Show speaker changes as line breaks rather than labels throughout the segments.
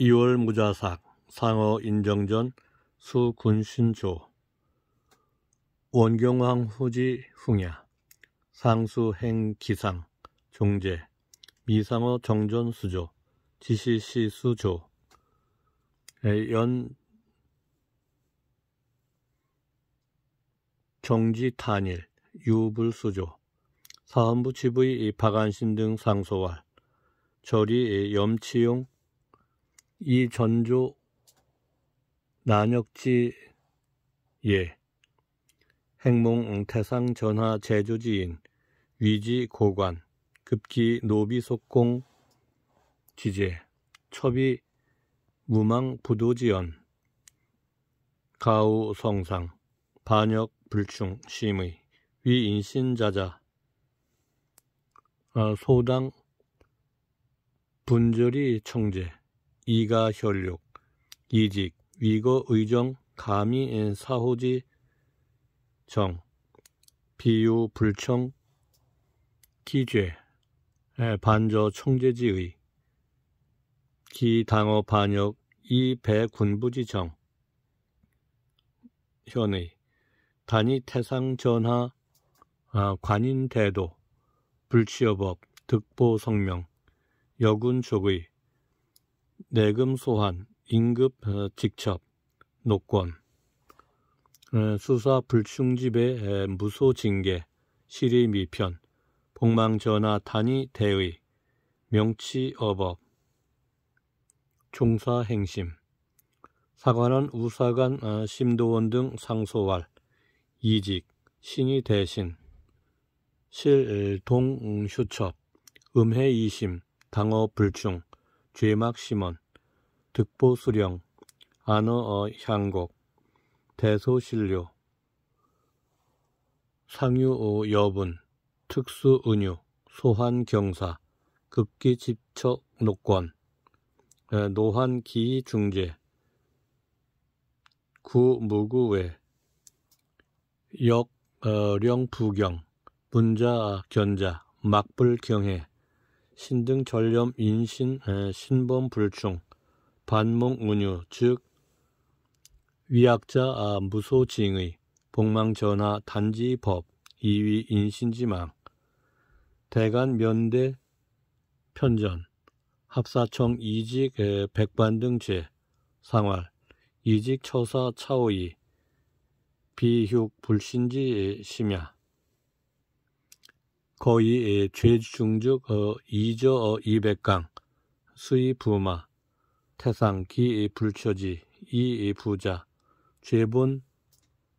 2월 무자삭 상어 인정전 수군신조 원경왕 후지 흥야 상수행 기상 종제 미상어 정전 수조 지시시 수조 연 정지 탄일 유불 수조 사헌부 지부의 박안신 등상소와 절이 염치용 이 전조 난역지 예 행몽 태상 전하 제조지인 위지 고관 급기 노비 속공 지제 첩이 무망 부도지연 가우 성상 반역 불충 심의 위인신자자 아, 소당 분절이 청재 이가 혈육, 이직, 위거 의정, 감이 사호지 정, 비유 불청, 기죄, 예, 반저 청재지의, 기당어 반역, 이배 군부지 정, 현의, 단위 태상 전하, 아, 관인 대도, 불치여법 득보 성명, 여군 족의, 내금 소환, 임급 직첩, 노권, 수사 불충집의 무소 징계, 실의 미편, 복망 전화 단위 대의, 명치 어법, 종사 행심, 사관원 우사관 어, 심도원 등 상소활, 이직, 신의 대신, 실동 음, 휴첩, 음해 이심, 당어 불충, 죄막 심원, 득보수령, 안어어 향곡, 대소신료, 상유오 어 여분, 특수은유, 소환경사, 급기집척 녹권, 노환기중재, 구무구외, 역령부경, 어 문자견자 아 막불경해, 신등전렴 인신, 신범불충, 반목운유 즉 위약자 아 무소징의 복망전하 단지법 2위 인신지망 대간 면대 편전 합사청 이직 백반 등죄 상활 이직 처사 차오이 비흉 불신지 심야 거의 죄중적 어 이저 어 이백강 수의 부마 태상 기의 불처지 이의 부자 죄본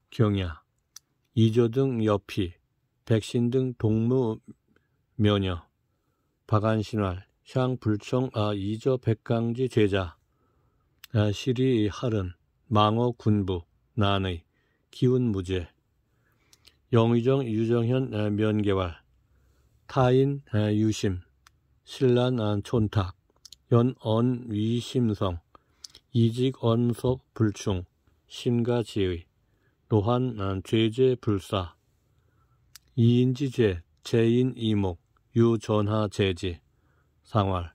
경야 이조 등 여피 백신 등 동무 면여 박안신활 향 불청 아이조 백강지 제자 아, 시리 하른 망어 군부 난의 기운 무죄 영의정 유정현 아, 면개활 타인 아, 유심 신란 아, 촌탁 연언 위심성 이직언섭 불충 심가지의 노한 죄죄 불사 이인지죄재인 이목 유전하 재지 상활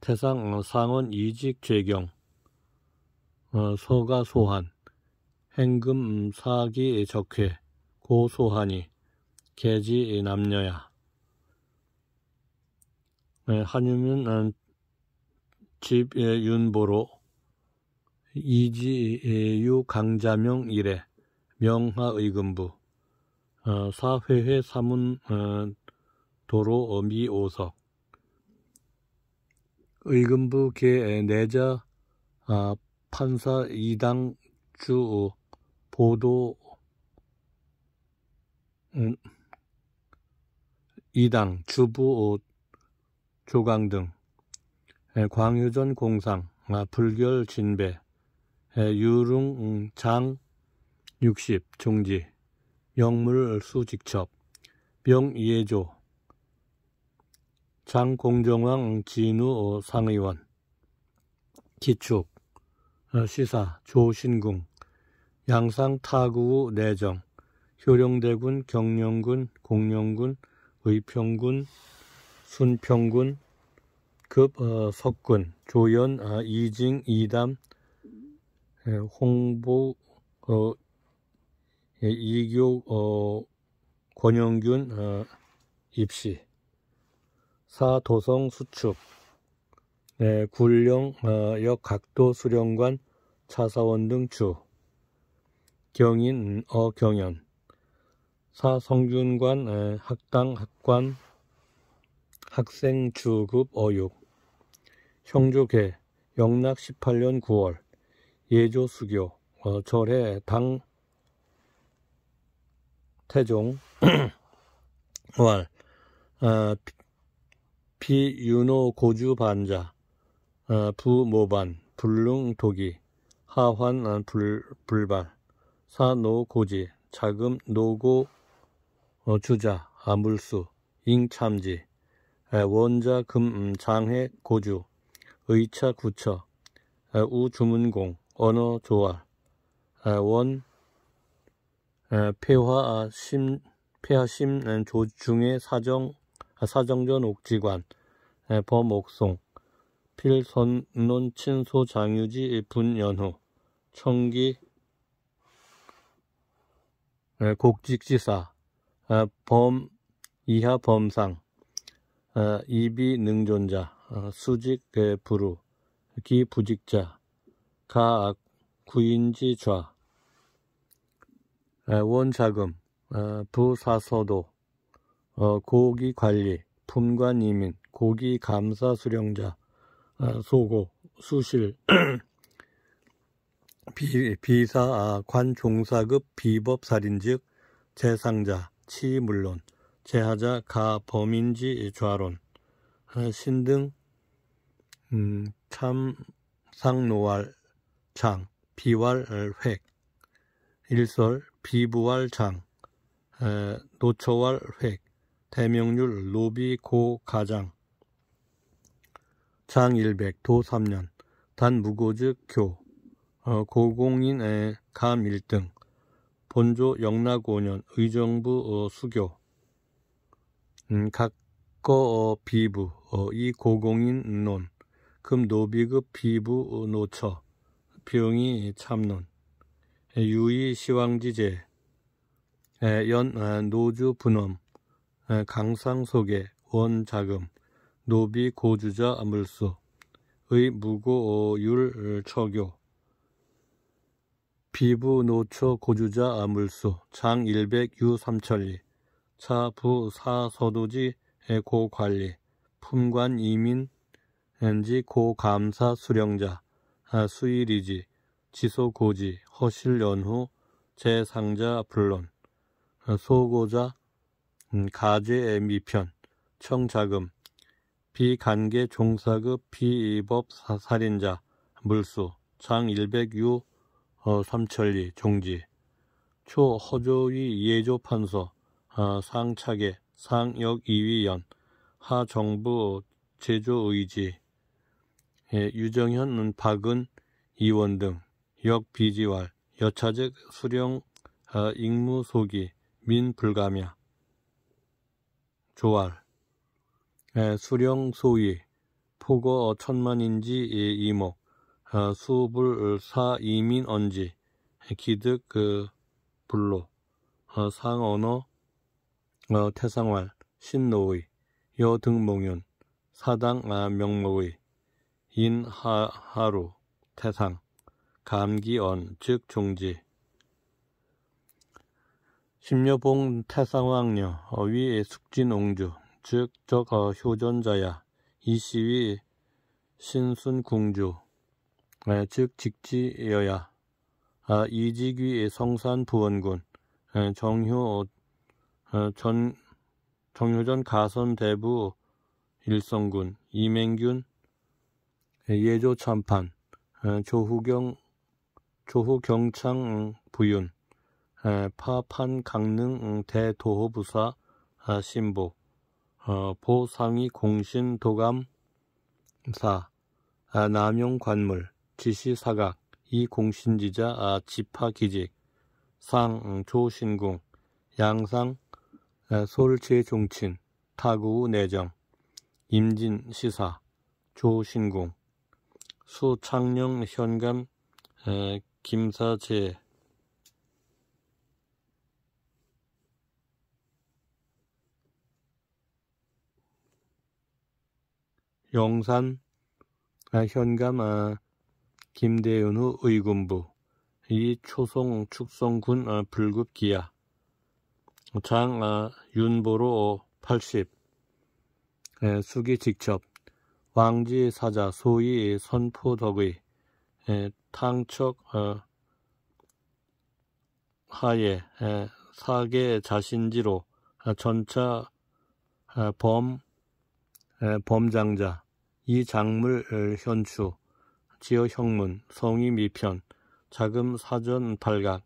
태상 어, 상원 이직 죄경 어, 소가 소한 행금 사기 적회 고소하니 계지 남녀야 네, 한유면 어, 집에 윤보로 이지유 강자명 일래 명하의금부 어, 사회회 사문 어, 도로 어 미오석 의금부 계 내자 아, 판사 이당 주 보도 음, 이당 주부 조강 등 광유전 공상, 아, 불결 진배, 유릉 음, 장 60, 종지, 영물 수직첩, 병예조 장공정왕 진우 상의원, 기축, 어, 시사 조신궁, 양상타구 내정, 효령대군, 경령군, 공령군, 의평군, 순평군, 급 어, 석근, 조연, 아, 이징, 이담, 예, 홍보, 어, 예, 이교, 어, 권영균, 어, 입시, 사도성 수축, 예, 네, 굴령, 어, 역 각도 수령관, 차사원 등 주, 경인, 음, 어, 경연, 사성균관, 예, 학당, 학관, 학생 주급 어육, 형조계 영락 18년 9월 예조수교 어, 절에 당 태종 월 어, 비윤호 고주반자 어, 부모반 불릉도기 하환 어, 불, 불발 사노고지 자금 노고 어, 주자 아물수 잉참지 원자 금 음, 장해 고주 의차 구처, 아, 우주문공, 언어조화, 아, 원, 아, 폐화심, 폐화심 조중의 사정, 사정전 옥지관, 범옥송, 필선논 친소 장유지 분연호, 청기, 곡직지사, 범, 이하 범상, 이비 능존자, 어, 수직 대부루 기부직자 가악 구인지 좌 원자금 어, 부사서도 어, 고기관리 품관이민 고기감사수령자 소고 수실 비, 비사 아, 관종사급 비법살인즉 재상자 치 물론 제하자가 범인지 좌론 신등 음, 참상노활 장, 비활 획, 일설 비부활 장, 에, 노초활 획, 대명률 노비 고 가장, 장 100, 도 3년, 단 무고즉 교, 어, 고공인의 감 1등, 본조 영락 5년, 의정부 어, 수교, 음, 각거 어, 비부, 어, 이 고공인 논, 금노비급 비부 그, 노처 병이 참론 유이 시황지제 연 노주 분엄 강상 소개 원자금 노비 고주자 물수 의 무고율 어, 어, 처교 비부 노처 고주자 아, 물수 장일백유삼천리 차부 사서도지 고관리 품관 이민 현지 고감사 수령자, 아, 수일이지, 지소고지, 허실연후, 재상자 불론, 아, 소고자, 음, 가제의 미편, 청자금, 비간계 종사급 비입법 살인자, 물수, 장일백6 어, 삼천리, 종지, 초 허조위 예조판서, 어, 아, 상차계, 상역 이위연 하정부 제조의지, 예, 유정현, 박은, 이원 등역비지왈 여차적 수령 어, 임무 소기, 민불가며, 조알 에, 예, 수령 소위, 포거 천만인지 예, 이목, 어, 수불사 이민 언지, 기득 그 불로, 어, 상언어 어, 태상활, 신노의, 여등몽윤, 사당 아, 명목의, 인 하, 하루, 태상, 감기언, 즉 종지. 심녀봉 태상왕녀, 어위 숙진옹주, 즉 적어 효전자야, 이시위 신순궁주, 에, 즉 직지여야, 아, 이직위 성산부원군, 에, 정효, 어, 전, 정효전 가선대부 일성군, 이맹균, 예조 참판, 어, 조후경, 조후경창 부윤, 어, 파판 강릉 대도호부사 아, 신보, 어, 보상위 공신 도감사, 아, 남용 관물, 지시사각, 이공신지자 아, 지파기직, 상 조신궁, 양상 솔제종친, 타구 내정, 임진 시사, 조신궁, 수창령 현감 에, 김사재 용산 아, 현감 아, 김대윤후 의군부 이 초송 축성군 아, 불급기야 장 아, 윤보로 80 에, 수기 직접 왕지 사자 소위 선포덕의 탕척 어, 하에 에, 사계 자신지로 아, 전차 아, 범 범장자 이 작물 어, 현추 지어 형문 성이 미편 자금 사전 발각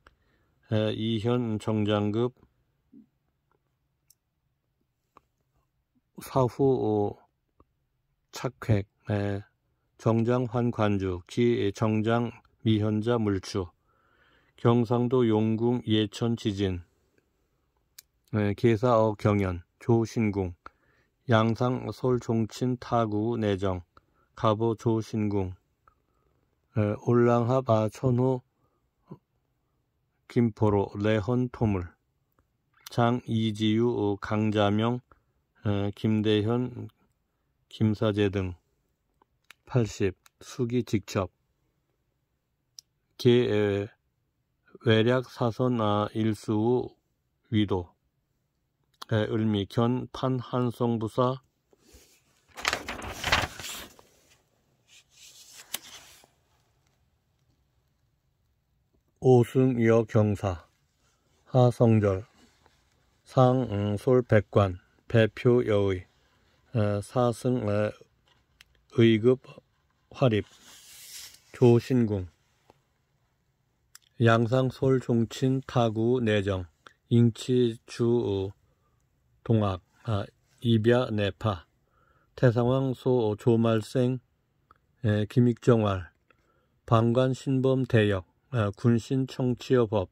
이현 정장급 사후 어, 착획, 네. 예, 정장 환관주, 기 정장 미현자 물주, 경상도 용궁 예천 지진, 예, 계사어 경연, 조신궁, 양상 서울 종친 타구 내정, 가보 조신궁, 예, 네, 올랑합 아천호 김포로 레헌 토물, 장이지유 어, 강자명, 어, 김대현 김사제 등 80. 수기 직첩 계외 외략 사선나 아, 일수우 위도 을미견 판한성부사 오승여 경사 하성절 상응솔 백관 배표여의 어, 사승 어, 의급 화립 조신궁 양상 솔 종친 타구 내정 잉치 주우 동학 이비아 내파 태상왕 소 조말생 김익정활 방관 신범 대역 아, 군신 청치여법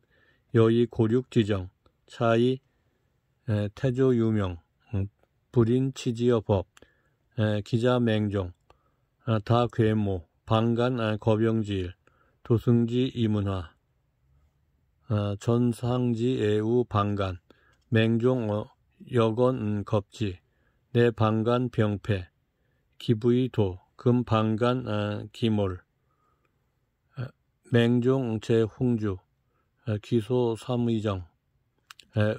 여의 고륙지정 차이 태조 유명 불인 치지어 법, 기자 맹종, 아, 다 괴모, 방간 아, 거병지일, 도승지 이문화, 아, 전상지 애우 방간, 맹종 어, 여건 음, 겁지, 내 방간 병폐기부이 도, 금 방간 기몰, 맹종 제홍주, 기소 사무의정의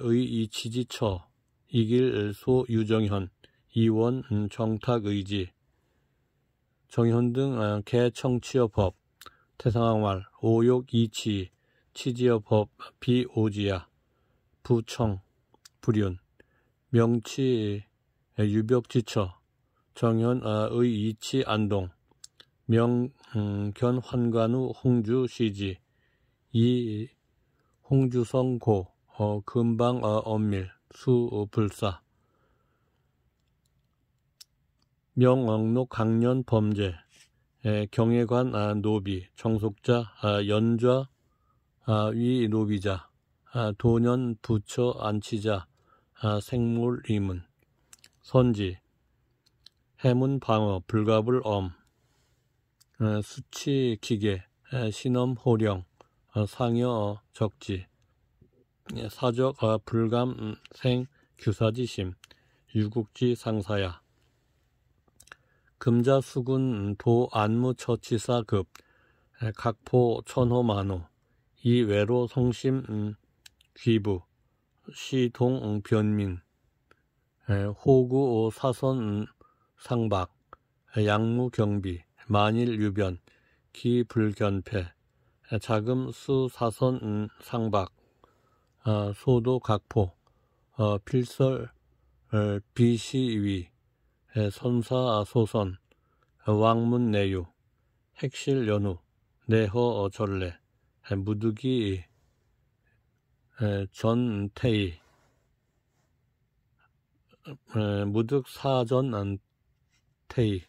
이치지처, 이길 소유정현, 이원 음, 정탁의지, 정현 등 아, 개청취업법, 태상황말, 오욕이치, 치지업법, 비오지야, 부청, 불윤, 명치, 예, 유벽지처, 정현의 아, 이치 안동, 명견 음, 환관우 홍주시지, 이 홍주성고, 어, 금방 어, 엄밀, 수불사 명억로 강년 범죄 경해관 아, 노비 정속자 아, 연좌 아, 위 노비자 아, 도년 부처 안치자 아, 생물 임문 선지 해문 방어 불가불 엄 수치 기계 신엄 호령 어, 상여 어, 적지 예, 사적 아, 불감 음, 생 규사지심 유국지 상사야 금자수군 음, 도 안무처치사급 예, 각포 천호만호 이외로 성심 음, 귀부 시동 변민 예, 호구 사선 상박 양무경비 만일유변 기불견패 자금수 사선 상박 아, 소도 각포, 어, 필설, 어, 비시위, 선사 소선, 왕문 내유, 핵실 연우, 내허 어절례 무득이 전태이, 무득 사전 안태이,